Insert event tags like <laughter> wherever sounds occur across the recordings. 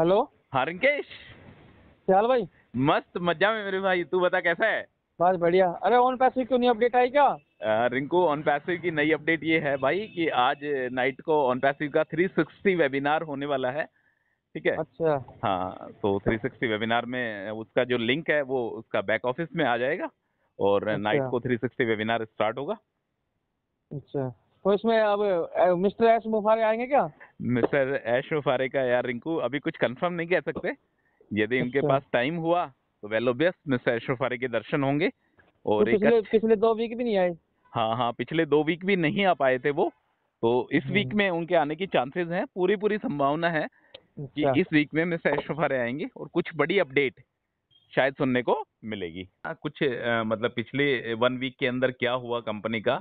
Hello हाँ रिंकेश क्या भाई मस्त मजा में मेरे भाई तू बता कैसा है बस बढ़िया अरे ऑन पैसे क्यों नहीं अपडेट आई क्या रिंकू ऑन पैसे की नई अपडेट ये है भाई कि आज नाइट को ऑन पैसे का 360 वेबिनार होने वाला है ठीक है अच्छा हाँ तो 360 वेबिनार में उसका जो लिंक है वो उसका बैक ऑफिस में आ जाएगा और अच्छा। नाइट को 360 वेबिनार स्टार्ट होगा अच्छा तो इसमें अब मिस्टर एस मुफारे आएंगे क्या मिस्टर एश मुफारे का यार रिंकू अभी कुछ कंफर्म नहीं कह सकते यदि उनके अच्छा। पास टाइम हुआ तो वेल ओबियस मिस्टर एश मुफारे के दर्शन होंगे तो और तो पिछले, अच्छा। पिछले दो वीक भी नहीं आए हाँ हाँ पिछले दो वीक भी नहीं आ पाए थे वो तो इस वीक हम्म। में उनके आने की चांसेस हैं पूरी पूरी संभावना है कि अच्छा। इस वीक में मिस्टर एश मुफारे आएंगे और कुछ बड़ी अपडेट शायद सुनने को मिलेगी हाँ, कुछ आ, मतलब पिछले वन वीक के अंदर क्या हुआ कंपनी का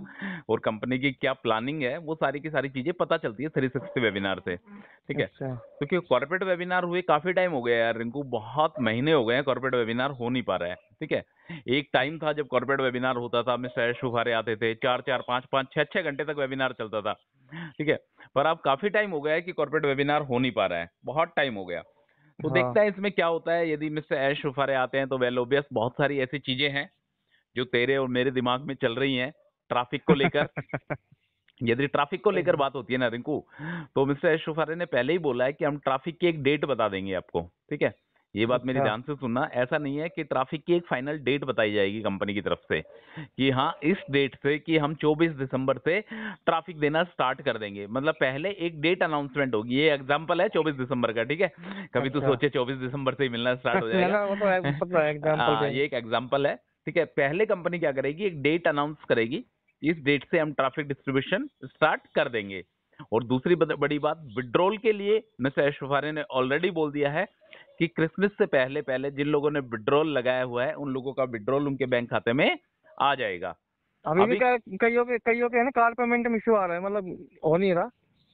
और कंपनी की क्या प्लानिंग है वो सारी की सारी चीजें पता चलती है थ्री सिक्सटी वेबिनार से ठीक है अच्छा। क्योंकि तो कॉर्पोरेट वेबिनार हुए काफी टाइम हो गया यार रिंकू बहुत महीने हो गए हैं कॉर्पोरेट वेबिनार हो नहीं पा रहा है ठीक है एक टाइम था जब कॉर्पोरेट वेबिनार होता था में सैर शुभारे आते थे चार चार पांच पांच छह छह घंटे तक वेबिनार चलता था ठीक है पर अब काफी टाइम हो गया है कि कॉर्पोरेट वेबिनार हो नहीं पा रहा है बहुत टाइम हो गया तो देखता है इसमें क्या होता है यदि मिस्टर एश उफारे आते हैं तो वेल ओबियस बहुत सारी ऐसी चीजें हैं जो तेरे और मेरे दिमाग में चल रही हैं ट्रैफिक को लेकर <laughs> यदि ट्रैफिक को लेकर बात होती है ना रिंकू तो मिस्टर एश उफारे ने पहले ही बोला है कि हम ट्रैफिक की एक डेट बता देंगे आपको ठीक है ये बात मेरे अच्छा। ध्यान से सुनना ऐसा नहीं है कि ट्रैफिक की एक फाइनल डेट बताई जाएगी कंपनी की तरफ से कि हाँ इस डेट से कि हम 24 दिसंबर से ट्रैफिक देना स्टार्ट कर देंगे मतलब पहले एक डेट अनाउंसमेंट होगी ये एग्जांपल है 24 दिसंबर का ठीक है कभी तू तो अच्छा। सोचे 24 दिसंबर से ही मिलना स्टार्ट हो <laughs> जाएगा आ, तो मतलब <laughs> हाँ, ये एक एग्जाम्पल है ठीक है पहले कंपनी क्या करेगी एक डेट अनाउंस करेगी इस डेट से हम ट्राफिक डिस्ट्रीब्यूशन स्टार्ट कर देंगे और दूसरी बड़ी बात विड्रॉल के लिए मिस्टर ऐश्वर्या ने ऑलरेडी बोल दिया है कि क्रिसमस से पहले पहले जिन लोगों ने विड्रॉल लगाया हुआ है उन लोगों का विड्रॉल उनके बैंक खाते में आ जाएगा अभी, भी कईयों के कईयों के है ना कार्ड पेमेंट में इशू आ रहा है मतलब हो नहीं रहा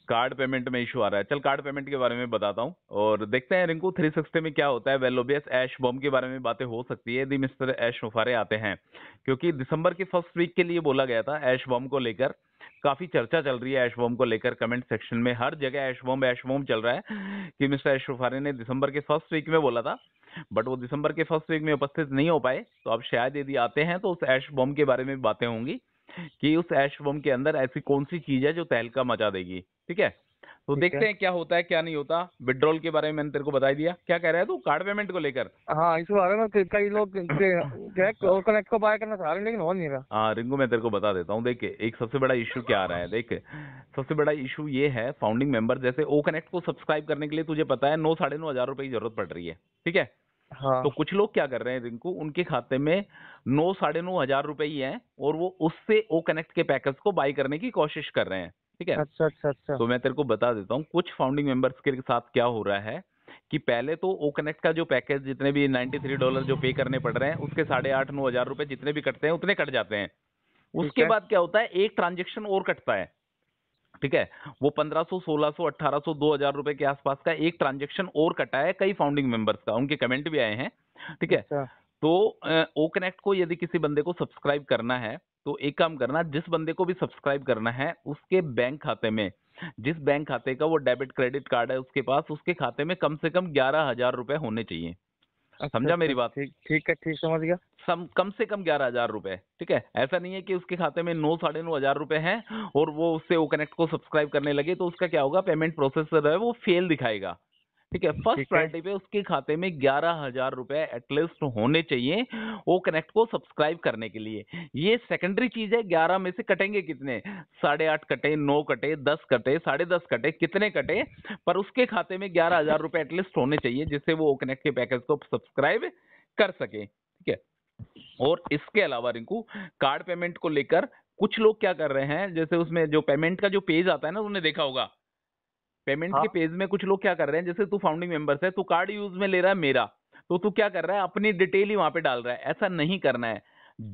कार्ड पेमेंट में इशू आ रहा है चल कार्ड पेमेंट के बारे में बताता हूँ और देखते हैं रिंकू थ्री सिक्सटी में क्या होता है वेलोबियस एश बॉम के बारे में बातें हो सकती है यदि मिस्टर एश मुफारे आते हैं क्योंकि दिसंबर की फर्स्ट वीक के लिए बोला गया था एश बॉम को लेकर काफी चर्चा चल रही है एशवोम को लेकर कमेंट सेक्शन में हर जगह एशवोम एशवोम चल रहा है कि मिस्टर एशोफारे ने दिसंबर के फर्स्ट वीक में बोला था बट वो दिसंबर के फर्स्ट वीक में उपस्थित नहीं हो पाए तो अब शायद यदि आते हैं तो उस एश बम के बारे में बातें होंगी कि उस एश बम के अंदर ऐसी कौन सी चीज है जो तहलका मचा देगी ठीक है तो देखते हैं क्या होता है क्या नहीं होता विड्रॉल के बारे में मैंने तेरे को बताई दिया क्या कह रहा है तू कार्ड पेमेंट को लेकर हाँ इस बारे में कई लोग कनेक्ट को बाय करना चाह रहे हैं लेकिन हो नहीं रहा हाँ रिंगू मैं तेरे को बता देता हूँ देख एक सबसे बड़ा इशू क्या आ रहा है देख सबसे बड़ा इशू ये है फाउंडिंग मेंबर जैसे ओ कनेक्ट को सब्सक्राइब करने के लिए तुझे पता है नौ साढ़े नौ हजार रुपए की जरूरत पड़ रही है ठीक है हाँ। तो कुछ लोग क्या कर रहे हैं रिंकू उनके खाते में नौ साढ़े नौ हजार रुपए ही है और वो उससे ओ कनेक्ट के पैकेज को बाय करने की कोशिश कर रहे हैं ठीक है अच्छा अच्छा अच्छा तो मैं तेरे को बता देता हूँ कुछ फाउंडिंग मेंबर्स के साथ क्या हो रहा है कि पहले तो ओ कनेक्ट का जो पैकेज जितने भी थ्री डॉलर जो पे करने पड़ रहे हैं उसके साढ़े आठ नौ हजार रुपए जितने भी कटते हैं उतने कट जाते हैं उसके बाद क्या होता है एक ट्रांजेक्शन और कटता है ठीक है वो अठारह सो दो हजार रुपए के आसपास का एक ट्रांजेक्शन और कटा है कई फाउंडिंग मेंबर्स का उनके कमेंट भी आए हैं ठीक है अच्छा। तो ओ कनेक्ट को यदि किसी बंदे को सब्सक्राइब करना है तो एक काम करना जिस बंदे को भी सब्सक्राइब करना है उसके बैंक खाते में जिस बैंक खाते का वो डेबिट क्रेडिट कार्ड है उसके पास उसके खाते में कम से कम ग्यारह हजार रुपए होने चाहिए अच्छा, समझा अच्छा, मेरी बात ठीक है ठीक समझ गया सम कम से कम ग्यारह हजार रुपए ठीक है ऐसा नहीं है कि उसके खाते में नौ साढ़े नौ हजार रुपए है और वो उससे वो कनेक्ट को सब्सक्राइब करने लगे तो उसका क्या होगा पेमेंट प्रोसेसर है वो फेल दिखाएगा ठीक है फर्स्ट फ्राइडे पे उसके खाते में ग्यारह हजार रुपए एटलीस्ट होने चाहिए वो कनेक्ट को सब्सक्राइब करने के लिए ये सेकेंडरी चीज है ग्यारह में से कटेंगे कितने साढ़े आठ कटे नौ कटे दस कटे साढ़े दस कटे कितने कटे पर उसके खाते में ग्यारह हजार रुपए एटलीस्ट होने चाहिए जिससे वो कनेक्ट के पैकेज को सब्सक्राइब कर सके ठीक है और इसके अलावा रिंकू कार्ड पेमेंट को लेकर कुछ लोग क्या कर रहे हैं जैसे उसमें जो पेमेंट का जो पेज आता है ना उन्हें देखा होगा पेमेंट हाँ? के पेज में कुछ लोग क्या कर रहे हैं जैसे तू फाउंडिंग मेंबर है तू कार्ड यूज में ले रहा है मेरा तो तू क्या कर रहा है अपनी डिटेल ही वहां पे डाल रहा है ऐसा नहीं करना है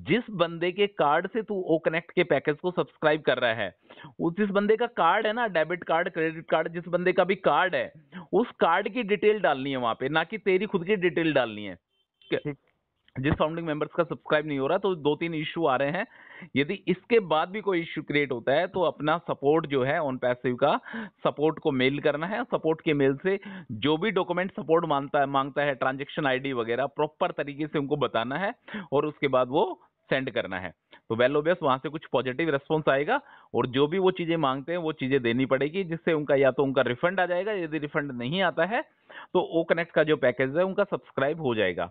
जिस बंदे के कार्ड से तू ओ कनेक्ट के पैकेज को सब्सक्राइब कर रहा है उस जिस बंदे का कार्ड है ना डेबिट कार्ड क्रेडिट कार्ड जिस बंदे का भी कार्ड है उस कार्ड की डिटेल डालनी है वहां पे ना कि तेरी खुद की डिटेल डालनी है जिस फाउंडिंग मेंबर्स का सब्सक्राइब नहीं हो रहा तो दो तीन इशू आ रहे हैं यदि इसके बाद भी कोई इशू क्रिएट होता है तो अपना सपोर्ट जो है ऑन पैसिव का सपोर्ट को मेल करना है सपोर्ट के मेल से जो भी डॉक्यूमेंट सपोर्ट मांगता है मांगता है ट्रांजेक्शन आईडी वगैरह प्रॉपर तरीके से उनको बताना है और उसके बाद वो सेंड करना है तो वेल ओबियस वहां से कुछ पॉजिटिव रेस्पॉन्स आएगा और जो भी वो चीजें मांगते हैं वो चीजें देनी पड़ेगी जिससे उनका या तो उनका रिफंड आ जाएगा यदि रिफंड नहीं आता है तो ओ कनेक्ट का जो पैकेज है उनका सब्सक्राइब हो जाएगा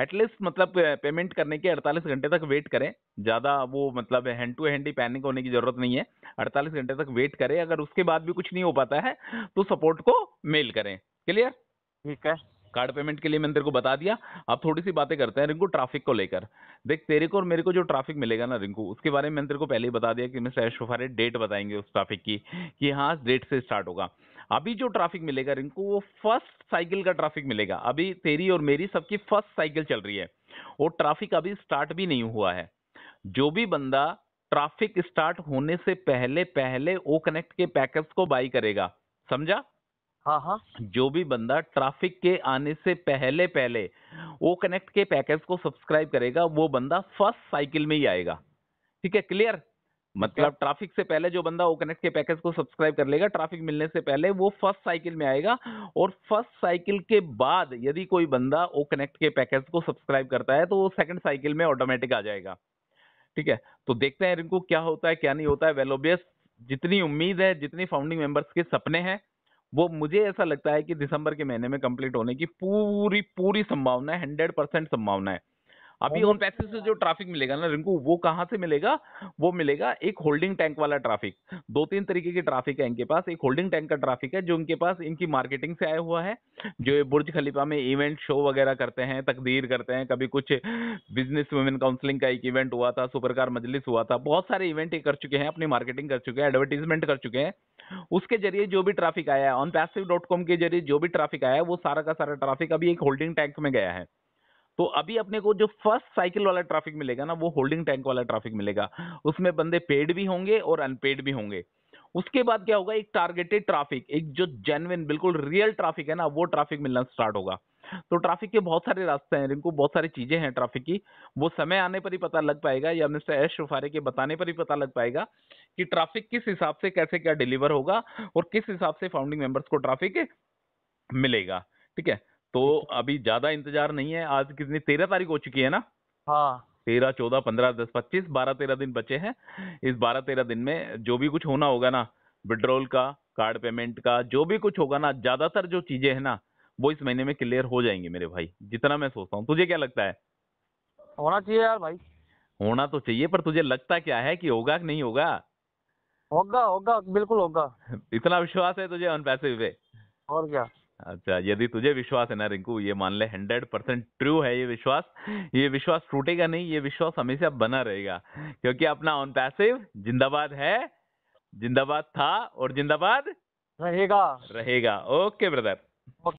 एटलीस्ट मतलब पेमेंट करने के 48 घंटे तक वेट करें ज़्यादा वो मतलब हैंड टू हैंड ही पैनिक होने की ज़रूरत नहीं है 48 घंटे तक वेट करें अगर उसके बाद भी कुछ नहीं हो पाता है तो सपोर्ट को मेल करें क्लियर ठीक है कार्ड पेमेंट के लिए मैंने तेरे को बता दिया अब थोड़ी सी बातें करते हैं रिंकू ट्रैफिक को लेकर देख तेरे को और मेरे को जो ट्रैफिक मिलेगा ना रिंकू उसके बारे में मैंने तेरे को पहले ही बता दिया कि मिस्टर ऐश डेट बताएंगे उस ट्रैफिक की कि हाँ डेट से स्टार्ट होगा अभी जो ट्रैफिक मिलेगा रिंकू वो फर्स्ट साइकिल का ट्रैफिक मिलेगा अभी तेरी और मेरी सबकी फर्स्ट साइकिल चल रही है और ट्रैफिक अभी स्टार्ट भी नहीं हुआ है जो भी बंदा ट्रैफिक स्टार्ट होने से पहले पहले ओ कनेक्ट के पैकेज को बाई करेगा समझा हाँ हाँ जो भी बंदा ट्रैफिक के आने से पहले पहले ओ कनेक्ट के पैकेज को सब्सक्राइब करेगा वो बंदा फर्स्ट साइकिल में ही आएगा ठीक है क्लियर मतलब ट्रैफिक से पहले जो बंदा ओ कनेक्ट के पैकेज को सब्सक्राइब कर लेगा ट्रैफिक मिलने से पहले वो फर्स्ट साइकिल में आएगा और फर्स्ट साइकिल के बाद यदि कोई बंदा ओ कनेक्ट के पैकेज को सब्सक्राइब करता है तो वो सेकंड साइकिल में ऑटोमेटिक आ जाएगा ठीक है तो देखते हैं इनको क्या होता है क्या नहीं होता है वेलोबियस जितनी उम्मीद है जितनी फाउंडिंग मेंबर्स के सपने हैं वो मुझे ऐसा लगता है कि दिसंबर के महीने में कंप्लीट होने की पूरी पूरी संभावना है हंड्रेड परसेंट संभावना है अभी उन पैसे से जो ट्रैफिक मिलेगा ना रिंकू वो कहाँ से मिलेगा वो मिलेगा एक होल्डिंग टैंक वाला ट्रैफिक दो तीन तरीके की ट्रैफिक है इनके पास एक होल्डिंग टैंक का ट्रैफिक है जो इनके पास इनकी मार्केटिंग से आया हुआ है जो बुर्ज खलीफा में इवेंट शो वगैरह करते हैं तकदीर करते हैं कभी कुछ बिजनेस वुमेन काउंसलिंग का एक इवेंट हुआ था सुपरकार मजलिस हुआ था बहुत सारे इवेंट ये कर चुके हैं अपनी मार्केटिंग कर चुके हैं एडवर्टीजमेंट कर चुके हैं उसके जरिए जो भी ट्रैफिक आया है ऑन पैसिव डॉट कॉम के जरिए जो भी ट्रैफिक आया है वो सारा का सारा ट्रैफिक अभी एक होल्डिंग टैंक में गया है तो अभी अपने को जो फर्स्ट साइकिल वाला ट्रैफिक मिलेगा ना वो होल्डिंग टैंक वाला ट्रैफिक मिलेगा उसमें बंदे पेड भी होंगे और अनपेड भी होंगे उसके बाद क्या होगा एक टारगेटेड ट्रैफिक एक जो जेनविन बिल्कुल रियल ट्रैफिक है ना वो ट्रैफिक मिलना स्टार्ट होगा तो ट्रैफिक के बहुत सारे रास्ते हैं रिंकू बहुत सारी चीजें हैं ट्रैफिक की वो समय आने पर ही पता लग पाएगा या मिस्टर एस शुफारे के बताने पर ही पता लग पाएगा कि ट्रैफिक किस हिसाब से कैसे क्या डिलीवर होगा और किस हिसाब से फाउंडिंग मेंबर्स को ट्रैफिक मिलेगा ठीक है तो अभी ज्यादा इंतजार नहीं है आज कितनी तेरह तारीख हो चुकी है ना हाँ तेरह चौदह पंद्रह दस पच्चीस बारह तेरह दिन बचे हैं इस बारह तेरह दिन में जो भी कुछ होना होगा ना विड्रॉल का कार्ड पेमेंट का जो भी कुछ होगा ना ज्यादातर जो चीजें हैं ना वो इस महीने में क्लियर हो जाएंगे मेरे भाई जितना मैं सोचता हूँ तुझे क्या लगता है होना चाहिए यार भाई होना तो चाहिए पर तुझे लगता क्या है कि होगा कि नहीं होगा होगा होगा बिल्कुल होगा <laughs> इतना विश्वास है तुझे अनपैसे पे और क्या अच्छा यदि तुझे विश्वास है ना रिंकू ये मान ले हंड्रेड परसेंट ट्रू है ये विश्वास ये विश्वास टूटेगा नहीं ये विश्वास हमेशा बना रहेगा क्योंकि अपना ऑन पैसिव जिंदाबाद है जिंदाबाद था और जिंदाबाद रहेगा रहेगा ओके ब्रदर